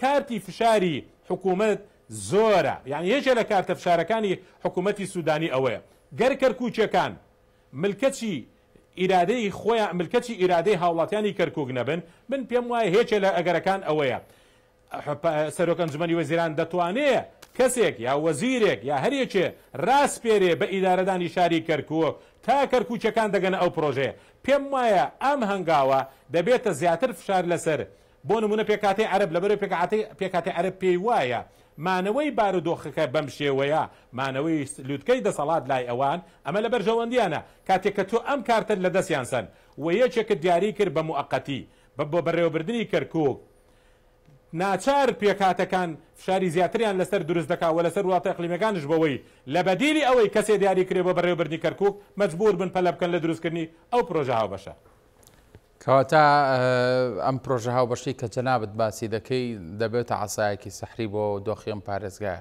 کارتی فشاری حکوومەت زۆرە یان یەکێ لە کارتەفشارەکانی حکوومەتتی سوودانی ئەوەیە گەر کەرکوچەکان ملکەچی ئیرادەی خۆیان ملکەتی ئیرادەی هاوڵاتیانی کەرکک نەبن من پێم وایە هێچێ لە ئەگەرەکان ئەوەیە سەرۆکەن جمەنی وەزیران دەتوانێت کەسێک یا وەزیرێک یا هەرێکێ ڕاست پێرێ بە ئیدارەدانی شاری کەرکووە تا کەرکوچەکان دەگەن ئەو پرۆژێ پێم وایە ئەم هەنگاوە دەبێتە زیاتر فشار لەسەر بۆ نمونە پێکاتی عرب لەبەر پێکاتی عرب پێی وایە مانەوەی بارودۆخەکە بەم شێوەیە مانەوەی لوتکەی دەسەڵات لای ئەوان ئەمە لە بەرژەوەندیانە کاتێککە تۆ ئەم کارتن لە دەستیان سن و یەکێکت دیاری کرد بە موقتی بە بۆ بەڕێوەبردننی کەرکک ناچار پێکاتەکان فشاری زیاتریان لەسەر دروست دەکا و لەسەر وڵاتە قلیمەکانش بەوەی لە بەدیری ئەوەی کەسێ دیاری کرێ بۆ بەڕێوبردننی کەرکک مەجبور بن پەلە بکەن لە دروستکردنی ئەو پرۆژە هاو بەشە. کەواتا ئەم پرۆژە هاو بەشی کە جەنابەت باسی دەکەی دەبێتە عسایەکی سەحری بۆ دۆخیم پارێزگایە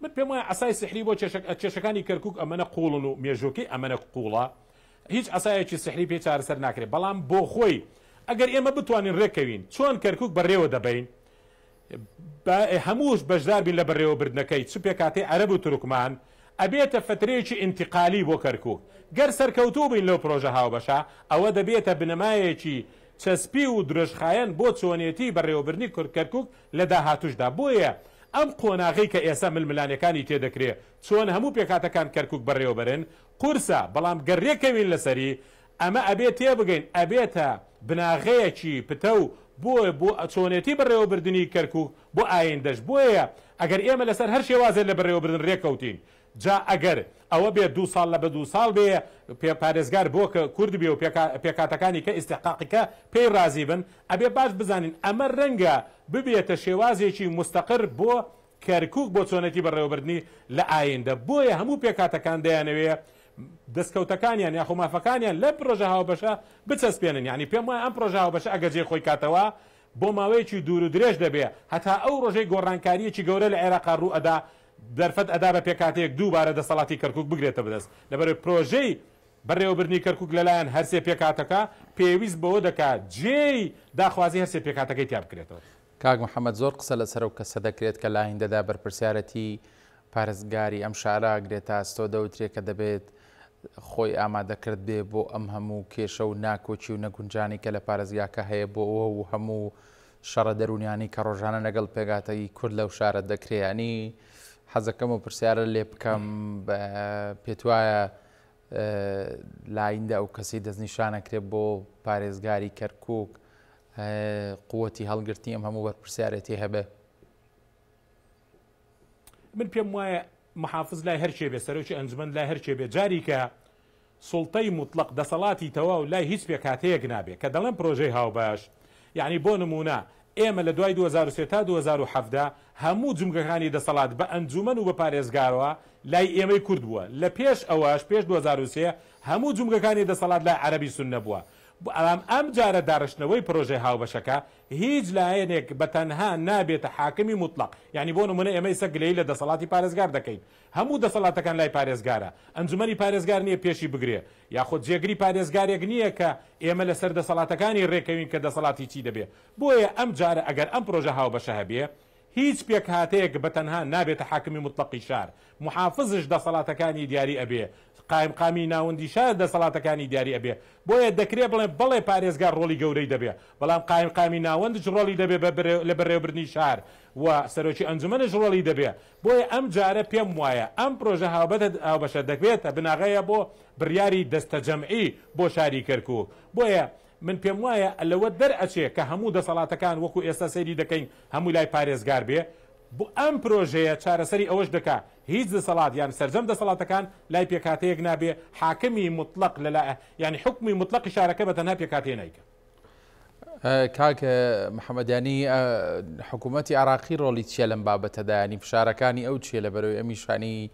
من پێم وایە ئەسای سحری بۆ کێشەکانی کەرکک ئەمەە قوڵن و مێژوکی ئەمەە قوڵە هیچ ئەسایەکی سحری پێ چارەسەر ناکرێت بەڵام بۆ خۆی ئەگەر ئێمە بتوانین ڕێکەوین چۆن کەرکک بەڕێوە دەبین هەمووش بەشدار بین لە بەڕێوە بردنەکەی چ پێ کاتێ عەرب و ترکمان ئەبێتە فترێکی ئینتیقالی بۆ کەرکک گەر سەرکەوتو بین لەو پرۆژە هاوبەشە ئەوە دەبێتە بنەمایەکی چەسپی و درژخایەن بۆ چۆنیەتی بەڕێوەبرنی کورکەرکک لە داهاتوشدا بۆیە ئەم قۆناغی کە ئێستا ململانەکانی تێدەکرێت چۆن هەموو پێکاتەکان کەرکک بەڕێوەبرن قورسە بەڵام گەڕێکەوین لەسەری ئەمە ئەبێت تێ بگەین ئەبێتە بناغەیەکی پتە و بۆیە بۆ ئەچۆنێتی بەڕێوەبردننی کەرکک بۆ ئاین دەش بۆیە ئەگەر ئێمە لەسەر هەر شێوازێت لە بەڕێوەبردن ڕێکەوتین جا ئەگەر ئەوە بێ دو ساڵ لە بە دو ساڵ بێ پارێزگار بۆ کە کورد بێ و پێکاتەکانی کە ئیسحقاقیکە پێی رازی بن ئەبێ باش بزانین ئەمە ڕەنگە ببێتە شێوازێکی مستەقر بۆ کەرکک بۆ چۆنەتی بەڕێوەبردننی لە ئایندە بۆیە هەموو پێکاتەکان دەیانەوێ دەستکەوتەکانیان یاخۆ مافەکانیان لە پرۆژە هاوبەشە بچەسپێنن ینی پێم وایە ئەم پرۆژە هاوبەشە ئەگەجێ خۆی کاتەوە بۆ ماوەیەکی دوور و درێژ دەبێ هەتا ئەو ڕۆژەی گۆڕانکاریەکی گەورە لە عێراقا ڕوو ئەدا دەرفەت ئەدا بە پێکاتێک دووبارە دەسەڵاتی کەرکک بگرێتە بدەست لەبەر پرۆژەی بەڕێوەبرنی کەرکک لەلایەن هەرسێ پێکاتەکە پێویست بەوە دەکات جێی داخوازی هەرسێ پێکاتەکەی تیا بکرێتەوە کاک محەممەد زۆر قسە لەسەر و کەسە دەکرێت کە لاهیندەدا بەرپرسیارەتی پارێزگاری ئەم شاراگرێت تا ئەستۆ دەوترێت کە دەبێت خۆی ئامادەکرد بێ بۆ ئەم هەموو کێشە و ناکۆچی و نەگونجانی کە لە پارێزگاکە هەیە بۆ ئەوە و هەموو شەڕە دەرونیانی کە ڕۆژانە لەگەڵ پێگاتایی کورد لەو شارە دەکرێنی. حەزەکەم و پرسیارە لێ بکەم پێت وایە لایندە ئەو کەسی دەستنیشانەکرێت بۆ پارێزگاری کەرکک قوتی هەڵگرتی ئەم هەموو وەرپرسیارەتی هەبێ من پێم وایە محافز لای هەرچێ بێ سەرۆکی ئەنجمەند لای هەرچێ بێ جاری کە سڵتەی مطلق دەسەڵاتی تەواو لای هیچ پێکاتەیەک نابێت کە دەڵێن پرۆژەی هاوباش یعنی بۆ نمونە ئێمە لە دوای 2023 تا 2017 هەموو جمگەکانی دەسەڵات بە ئەنجومەن و بە پارێزگارەوە لای ئێمەی کورد بووە لە پێش ئەوەش پێش 2023 هەموو جمگەکانی دەسەڵات لای عەربی سون نەبووە ئەلام ئەم جارە دارشتنەوەی پرۆژێ هاوبەشەکە هیچ لایەنێک بە تەنها نابێتە حاکمی مطلق یعنی بۆ نمونە ئێمەی سەگلەی لە دەسەڵاتی پارێزگار دەکەین هەموو دەسەڵاتەکان لای پارێزگارە ئەنجومی پارێزگار نییە پێشی بگرێ یاخود جێگری پارێزگارێک نییە کە ئێمە لەسەر دەسەڵاتەکانی ڕێکەوین کە دەسەڵاتی چی دەبێت بۆیە ئەم جارە ئەگەر ئەم پرۆژە هاوبەشە هەبێ هیچ پێک هاتەیەک بە تەنها نابێتە حاکمی مطلقی شار محافظش دەسەڵاتەکانی دیاری ئەبێ قایمقامی ناوەندی شار دەسەڵاتەکانی دیاری ئەبێ بۆیە دەکرێ بڵێ بڵێ پارێزگار ڕۆلی گەورەی دەبێ بەڵام قایمقامی ناوەندش ڕۆلی دەبێ لە بەڕێوبرنی شار و سەرۆکی ئەنجومەنش ڕۆلی دەبێ بۆیە ئەم جارە پێم وایە ئەم پرۆژە هاوبەت هاوبەشە دەکرێتە بناغەیە بۆ بریاری دەستە جەمعی بۆ شاری کەرکک بۆیە من پێم وایە لەوە دەرئەچێ کە هەموو دەسەڵاتەکان وەکو ئێستا سەیری دەکەین هەموو لای پارێزگار بێ بۆ ئەم پرۆژەیە چارەسەری ئەوەش دکا هیچ دەسەڵات یان سرجەم دەسەڵاتەکان لای پێکاتەیەک نابێ حاکمی مطلق لە ینی حکمی مطلقی شارەکە بە تەنها پێکاتێ نیکە کاکە محەممەدیانی حکوومەتتی عراقی ڕۆلی چیە لەم بابەتەدایانی فشارەکانی ئەو چیە لە بەرەوەی ئەمیشانی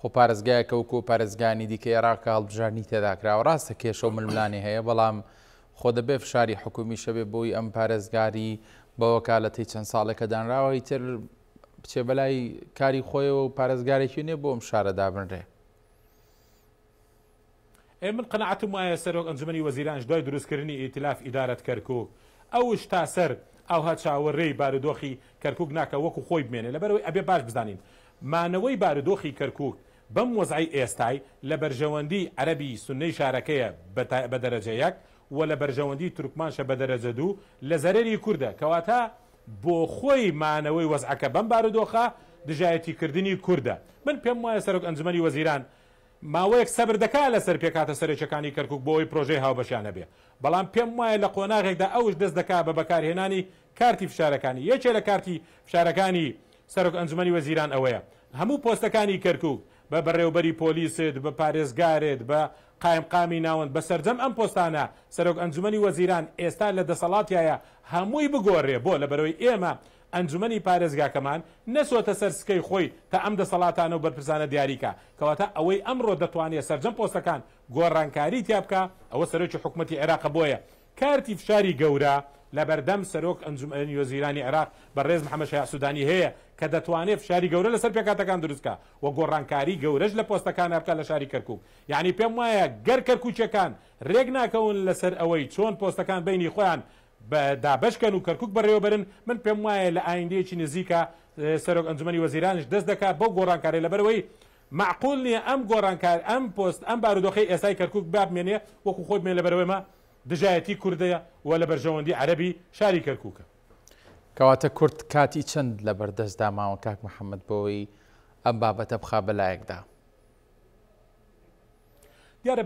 خۆ پارێزگایەکە وکۆ پارێزگانی دیکە عێراق هەڵبژانی تێداکراوە ڕاستە کێشە و ململانێ هەیە بەڵام خۆ دەبێ فشاری حکومی شەبێ بۆی ئەم پارێزگاری بەوەکالەتی چەند ساڵەکە دانراوە تر بچێ بەلای کاری خۆیەوە و پارێزگارێکی نێ بۆم شارە دابنرێ ئێ من قەنەعتم وایە سەرۆک ئەنجمەی وەزیرانش دوای دروستکردنی ئیتلاف ئیدارەت کەرکۆ ئەوش تا سەر ئەوها چاوەڕێی بارودۆخی کەرکک ناکە وەکو خۆی بمێنێ لەبەرەوەی ئەبێ باش بزانین مانەوەی بارودۆخی کەرکک بەم وەزعی ئێستای لە بەرژەوەندی عەربی سنەی شارەکەیە بە دەرەجەیەک وە لە بەرژەوەندی تورکمانشە بە دەرەجە دوو لە زەرری کووردە کەواتە بۆ خۆی مانەوەی وەزعەکە بەم بارودۆخە دژایەتی کردنی کووردە من پێم وایە سەرک ئەنجمەی وەزیران ماوەیەک سەبر دەکا لەسەر پێکاتە سەرچەکانی کەرکک بۆی پرۆژەی هاوبەشیانە بێ بەڵام پێم وایە لە قۆناغێکدا ئەوش دەست دەکا بە بەکارهێنانی کارتی فشارەکانی یەکێ لە کارتی فشارەکانی سەرک ئەنجمەی وەزیران ئەوەیە هەموو پۆستەکانی کەرکک بە بەڕێوبەری پۆلیست بە پارێزگارێت بە قایمقامی ناوەند بە سرجەم ئەم پۆستانە سەرۆک ئەنجومی وەزیران ئێستا لە دەسەڵاتیایە هەمووی بگۆڕێ بۆ لە بەرەوەی ئێمە ئەنجومی پارێزگاکەمان نەسوتە سەرسکەی خۆی تا ئەم دەسەڵاتانە و بەرپرسانە دیاریکە کەواتە ئەوەی ئەمڕۆ دەتوانێت سرجەم پۆستەکان گۆڕانکاری تیا بکە ئەوە سەرۆکی حکوومەتتی عێراق بۆیە کارتی فشاری گەورە لە بەردەم سەرۆک ئەنجوم یۆزیرانی عراق بەڕێز محەمەشای سوودانی هەیە کە دەتوانێت فشاری گەورە لەسەر پێکاتەکان دروستکە و گۆڕانکاری گەورەش لە پۆستەکان هەبکە لە شاری کەرکک یعنی پێم وایە گەر کەرکوچەکان ڕێک ناکەون لەسەر ئەوەی چۆن پۆستەکان بینی خۆیان دابشکەن و کەرکک بەڕێوەبرن من پێم وایە لە ئایندێکی نزیکە سەرۆک ئەنجومی وەزیرانش دەست دەکات بەو گۆڕانکاری لەبەرەوەی معقول نییە ئەم گۆڕانکار ئەم پۆست ئەم بارودۆخی ئێسای کەرکک بابمێنێ وەکو خۆی مێ لەبەرەوەمە دژایەتی کوردەیە و لە بەرژەوەندی عەربی شاری کەرکووکە کەواتە کورت کاتی چەند لە بەردەستدا ماوە کاک محەممەد بۆەوەی ئەم بابەتە بخا بەلایەکدا دیارە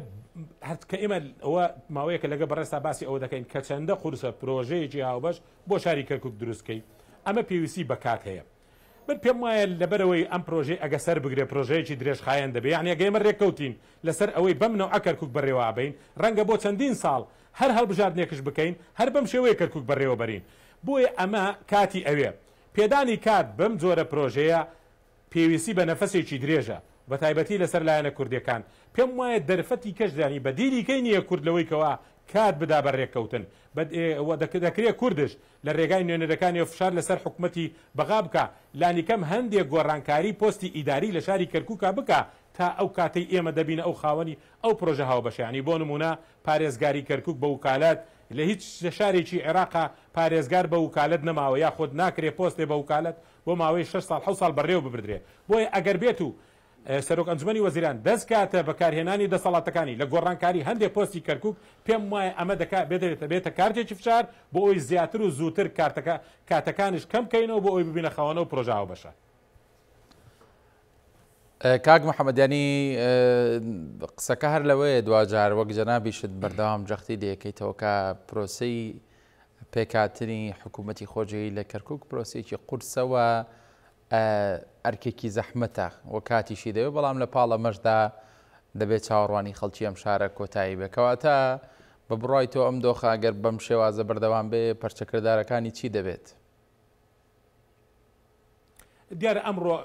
هەر کە ئێمە ئەوە ماوەیەکە لەگە بەڕێستا باسی ئەوە دەکەین کە چەندە قورسە پرۆژەیەکی هاوبەش بۆ شاری کەرکک دروستکەی ئەمە پێویستی بە کات هەیە من پێم وایە لەبەرەوەی ئەم پرۆژەی ئەگە سەر بگرێ پرۆژەیەکی درێژخایەن دەبێ یعنی گەیمە ڕێککەوتین لەسەر ئەوەی بمنەوە ئەکەرکک بەڕێوابین ڕەنگە بۆ چەندین ساڵ هەر هەڵبژاردنێکش بکەین هەر بەم شێوەیە کەرکک بەڕێوە بەرین بۆیە ئەمە کاتی ئەوێ پێدانی کات بەم جۆرە پرۆژەیە پێویستی بە نەفەسێکی درێژە بە تایبەتی لەسەر لایەنە کوردەکان پێم وایە دەرفەتی کەشدانی بە دیریکەی نییە کوردلەوەیکەوە کات بدا بە ڕێککەوتن دەکرێت کوردش لە ڕێگای نوێنەرەکانی فشار لەسەر حکوومەتی بەغا بکە لانیکەم هەندێک گۆڕانکاری پۆستی ئیداری لە شاری کەرکووکە بکە تا ئەو کاتەی ئێمە دەبینە ئەو خاوەنی ئەو پرۆژە هاوبەشیانی بۆ نمونە پارێزگاری کەرکک بە وکالات لە هیچ شارێکی عێراقا پارێزگار بە وکالت نەماوە یا خۆت ناکرێ پۆستێ بە وکالت بۆ ماوەی 6 سال 6 سال بەڕێو ببدرێ بۆیە ئەگەر بێت و سەرۆک ئەنجومی وەزیران دەست کاتە بەکارهێنانی دەسەڵاتەکانی لە گۆڕانکاری هەندێک پۆستی کەرکک پێم وایە ئەمە بێتە بێتە کارتێکی فشار بۆ ئەوی زیاتر و زووتر کاتەکانش کەم کەینەوە بۆ ئەوی ببینە خاوەنە و پرۆژاو بەشە. کاک محەممەدیانی قسەکە هەر لەوەیە دوجار وەک جەنابیشت بەردەوام جەختی دەیەکەیتەوەکە پرۆسی پێکاتنی حکوومەتی خۆجی لە کەرکک پرۆسێکی قورسەوە ئەرکێکی زەحمەتە وە کاتیشی دەوێت بەڵام لە پاڵە مەشدا دەبێت چاوەڕوانی خەڵکی ئەم شارە کۆتایی بکەواتە بە بڕای تۆ ئەم دۆخە گەر بەم شێوازە بەردەوام بێ پەرچەکردارەکانی چی دەبێت؟ دیارە ئەمڕۆ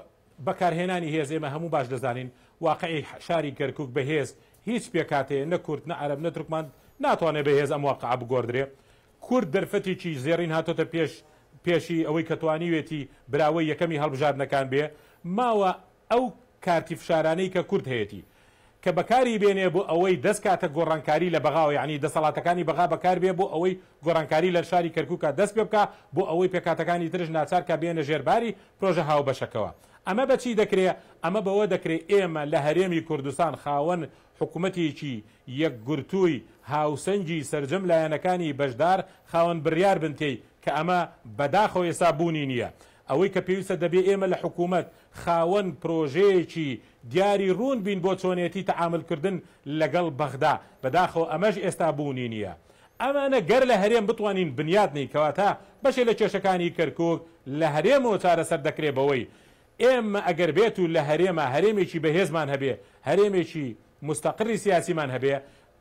بەکارهێنانی هێز ئێمە هەموو باش دەزانین واقعی شاری گەرکک بەهێز هیچ پێکاتەیە نەکورد نە عرب نەترکمان ناتوانێت بەهێز ئەم واقع بگۆدرێ کورد دەرفەتێکی زێڕین هاتۆتە پێش پێشی ئەوەی کەتوانیوێتی براوەی یەکەمی هەڵبژاردنەکان بێ ماوە ئەو کارتیفشارانەی کە کورد هەیەی کە بەکاری بێنێ بۆ ئەوەی دەست کاتە گۆڕانکاری لە بەغاوی ینی دەسەڵاتەکانی بەغا بەکار بێ بۆ ئەوەی گۆڕانکاری لە شاری کەرککە دەست پێ بکە بۆ ئەوەی پێکاتەکانی ترژ ناچارکە بێنە ژێرباری پرۆژە هاوبەشەکەەوە ئەمە بەچی دەکرێت ئەمە بەوە دەکرێت ئێمە لە هەرێمی کوردستان خاوەن حکوومەتێکی یەک گرتووی هاوسنجی سرجم لایەنەکانی بەشدار خاوەن بڕیار بنتەی کە ئەمە بەداخۆ ئێستا بوونی نییە ئەوەی کە پێویستە دەبێت ئێمە لە حکوومەت خاوەن پرۆژەیەکی دیاری ڕوون بین بۆ چۆنێتی تەعاملکردن لەگەڵ بەغدا بەداخۆ ئەمەش ئێستا بوونی نییە. ئەمانە گەر لە هەرێم بتوانین بنیاتنی کەواتە بەشێ لە کێشەکانی کەرکک لە هەرێمەوە چارەسەر دەکرێ بەوەی ئێمە ئەگەر بێت و لە هەرێمە هەرێمێکی بەهێزمان هەبێ هەرێمێکی مستەقری سیاسیمان هەبێ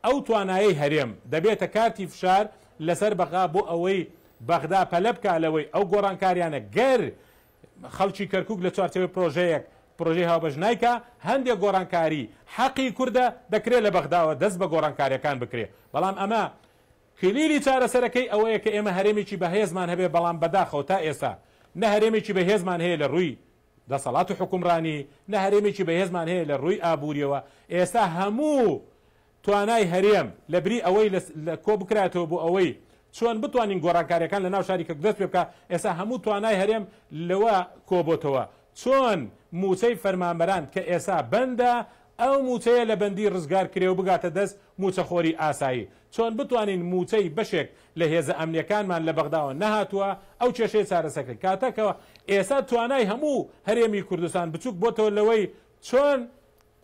ئەو توانایی هەرێم دەبێتە کارتی فشار لەسەر بەغا بۆ ئەوەی بەغدا پەلە بکە لەوەی ئەو گۆڕانکاریانە گەر خەڵکی کەرکک لە چارتەوەی پرۆژەیەک پرۆژێ هاوبەش نیکە هەندێک گۆڕانکاری حەقی کووردە دەکرێت لە بەغداوە دەست بە گۆڕانکاریەکان بکرێت بەڵام ئەمە کلیلی چارەسەرەکەی ئەوەیە کە ئێمە هەرێمێکی بەهێزمان هەبێ بەڵام بەداخەوە تا ئێستا نە هەرێمێکی بەهێزمان هەیە لە ڕووی دەسەڵات و حکومڕانی نە هەرێمێکی بەهێزمان هەیە لە ڕووی ئابوووریەوە ئێستا هەموو توانای هەرێم لە بری ئەوەی لە کۆ بکراتەوە بۆ ئەوەی چۆن بتوانین گۆڕانکاریەکان لە ناو شاریکە دەست پێ بکە ئێستا هەموو توانای هەرێم لەوە کۆبتەوە چۆن موچەی فەرمامەران کە ئێسا بەندە ئەو موچەیە لە بەندی ڕزگار کرێ و بگاتە دەست موچەخۆری ئاسایی چۆن بتوانین موچەی بەشێک لە هێزە ئەمنیەکانمان لە بەغداوە نەهاتووە ئەو کێشەی چارەسەکە کاتەکەەوە ئێستا توانای هەموو هەرێمی کوردستان بچووک بۆتەوە لەوەی چۆن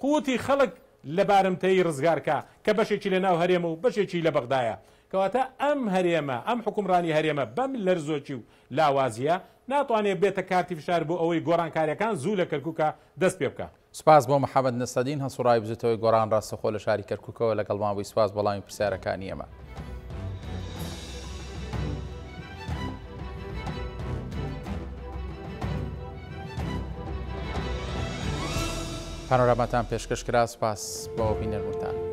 قوتی خەڵک لە بارمتەی ڕزگارکە کە بەشێکی لە ناو هەرێمە و بەشێکی لە بەغدایە کەواتە ئەم هەرێمە ئەم حکومڕانی هەرێمە بەم لەرزۆکی و لاوازیە ناتوانێت بێتە کارتی فشار بۆ ئەوەی گۆڕانکاریەکان زوو لە کەرککە دەست پێ بکە. سپاس بۆ محەممەد نەسەدین هەسوڕای بزیتەوەی گۆران ڕاستەخۆ لە شاری کەرککەوە لەگەڵ ماوەی سپاس بەڵامی پرسیارەکانی ئێمە. پانۆرامەتان پێشکەش کرا سپاس بۆ بینەرموتان.